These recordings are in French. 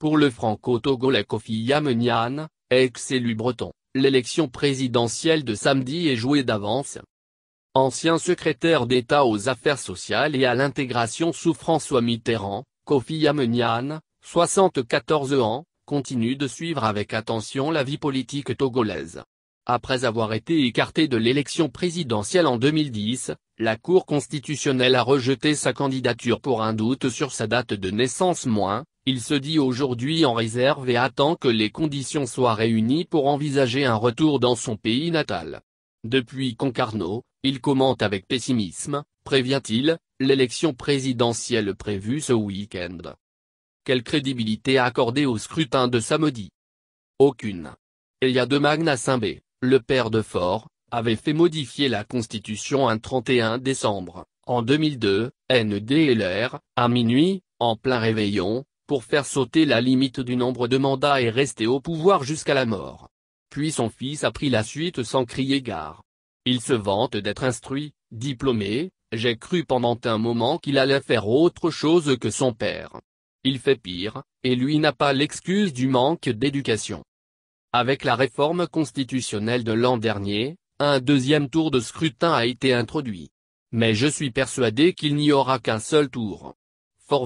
Pour le franco-togolais Kofi Yamenian, ex-élu breton, l'élection présidentielle de samedi est jouée d'avance. Ancien secrétaire d'État aux affaires sociales et à l'intégration sous François Mitterrand, Kofi Yamenian, 74 ans, continue de suivre avec attention la vie politique togolaise. Après avoir été écarté de l'élection présidentielle en 2010, la Cour constitutionnelle a rejeté sa candidature pour un doute sur sa date de naissance moins, il se dit aujourd'hui en réserve et attend que les conditions soient réunies pour envisager un retour dans son pays natal. Depuis Concarneau, il commente avec pessimisme, prévient-il, l'élection présidentielle prévue ce week-end. Quelle crédibilité accordée au scrutin de samedi Aucune. Il y a de Magna Simbé, le père de Fort, avait fait modifier la Constitution un 31 décembre, en 2002, ndlr, à minuit, en plein réveillon, pour faire sauter la limite du nombre de mandats et rester au pouvoir jusqu'à la mort. Puis son fils a pris la suite sans crier gare. Il se vante d'être instruit, diplômé, j'ai cru pendant un moment qu'il allait faire autre chose que son père. Il fait pire, et lui n'a pas l'excuse du manque d'éducation. Avec la réforme constitutionnelle de l'an dernier, un deuxième tour de scrutin a été introduit. Mais je suis persuadé qu'il n'y aura qu'un seul tour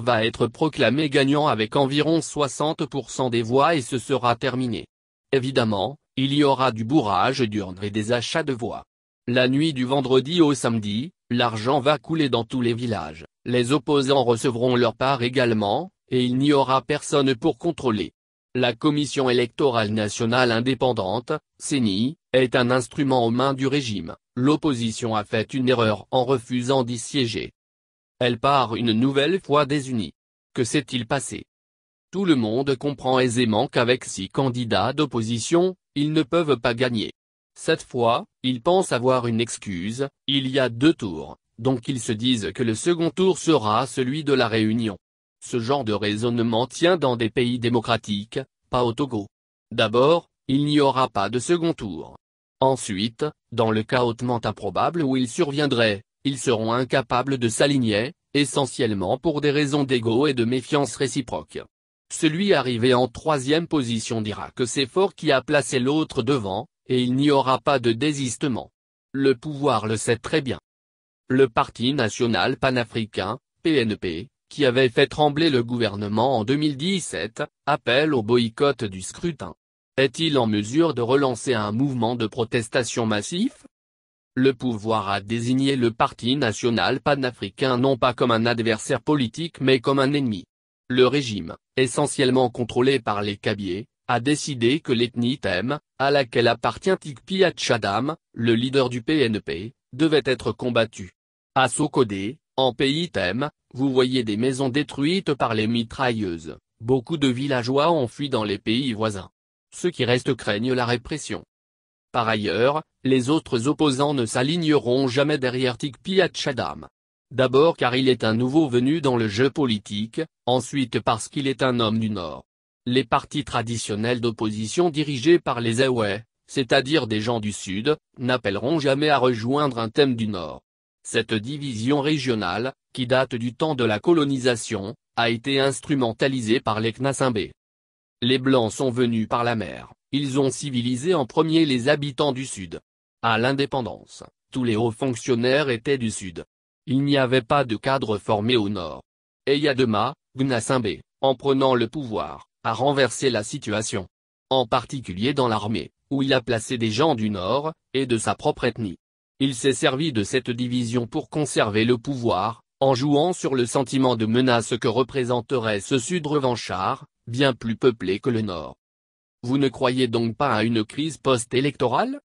va être proclamé gagnant avec environ 60% des voix et ce sera terminé. Évidemment, il y aura du bourrage d'urnes et des achats de voix. La nuit du vendredi au samedi, l'argent va couler dans tous les villages, les opposants recevront leur part également, et il n'y aura personne pour contrôler. La Commission électorale nationale indépendante, CENI, est un instrument aux mains du régime, l'opposition a fait une erreur en refusant d'y siéger. Elle part une nouvelle fois désunie. Que s'est-il passé Tout le monde comprend aisément qu'avec six candidats d'opposition, ils ne peuvent pas gagner. Cette fois, ils pensent avoir une excuse, il y a deux tours, donc ils se disent que le second tour sera celui de la Réunion. Ce genre de raisonnement tient dans des pays démocratiques, pas au Togo. D'abord, il n'y aura pas de second tour. Ensuite, dans le cas hautement improbable où il surviendrait, ils seront incapables de s'aligner, essentiellement pour des raisons d'ego et de méfiance réciproque. Celui arrivé en troisième position dira que c'est fort qui a placé l'autre devant, et il n'y aura pas de désistement. Le pouvoir le sait très bien. Le Parti national panafricain, PNP, qui avait fait trembler le gouvernement en 2017, appelle au boycott du scrutin. Est-il en mesure de relancer un mouvement de protestation massif le pouvoir a désigné le Parti national panafricain non pas comme un adversaire politique mais comme un ennemi. Le régime, essentiellement contrôlé par les Kabyés, a décidé que l'ethnie Thème, à laquelle appartient Tikpi Tchadam, le leader du PNP, devait être combattue. À Sokodé, en pays Thème, vous voyez des maisons détruites par les mitrailleuses, beaucoup de villageois ont fui dans les pays voisins. Ceux qui restent craignent la répression. Par ailleurs, les autres opposants ne s'aligneront jamais derrière Tikpi Chadam. D'abord car il est un nouveau venu dans le jeu politique, ensuite parce qu'il est un homme du Nord. Les partis traditionnels d'opposition dirigés par les Aouais, c'est-à-dire des gens du Sud, n'appelleront jamais à rejoindre un thème du Nord. Cette division régionale, qui date du temps de la colonisation, a été instrumentalisée par les Knasimbe. Les Blancs sont venus par la mer. Ils ont civilisé en premier les habitants du Sud. À l'indépendance, tous les hauts fonctionnaires étaient du Sud. Il n'y avait pas de cadre formé au Nord. Et Yadema, Gnassingbé, en prenant le pouvoir, a renversé la situation. En particulier dans l'armée, où il a placé des gens du Nord, et de sa propre ethnie. Il s'est servi de cette division pour conserver le pouvoir, en jouant sur le sentiment de menace que représenterait ce Sud revanchard, bien plus peuplé que le Nord. Vous ne croyez donc pas à une crise post-électorale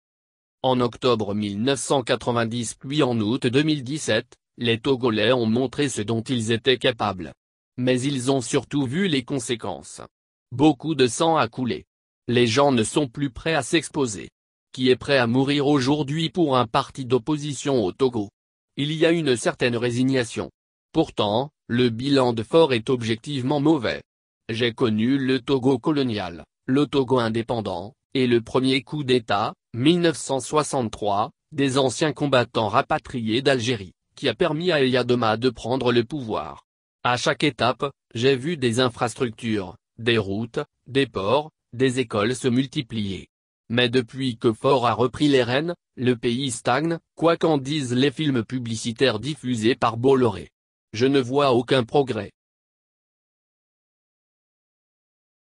En octobre 1990 puis en août 2017, les Togolais ont montré ce dont ils étaient capables. Mais ils ont surtout vu les conséquences. Beaucoup de sang a coulé. Les gens ne sont plus prêts à s'exposer. Qui est prêt à mourir aujourd'hui pour un parti d'opposition au Togo Il y a une certaine résignation. Pourtant, le bilan de Fort est objectivement mauvais. J'ai connu le Togo colonial, le Togo indépendant, et le premier coup d'État, 1963, des anciens combattants rapatriés d'Algérie, qui a permis à Eyadoma de prendre le pouvoir. À chaque étape, j'ai vu des infrastructures, des routes, des ports, des écoles se multiplier. Mais depuis que Fort a repris les rênes, le pays stagne, quoi qu'en disent les films publicitaires diffusés par Bolloré. Je ne vois aucun progrès.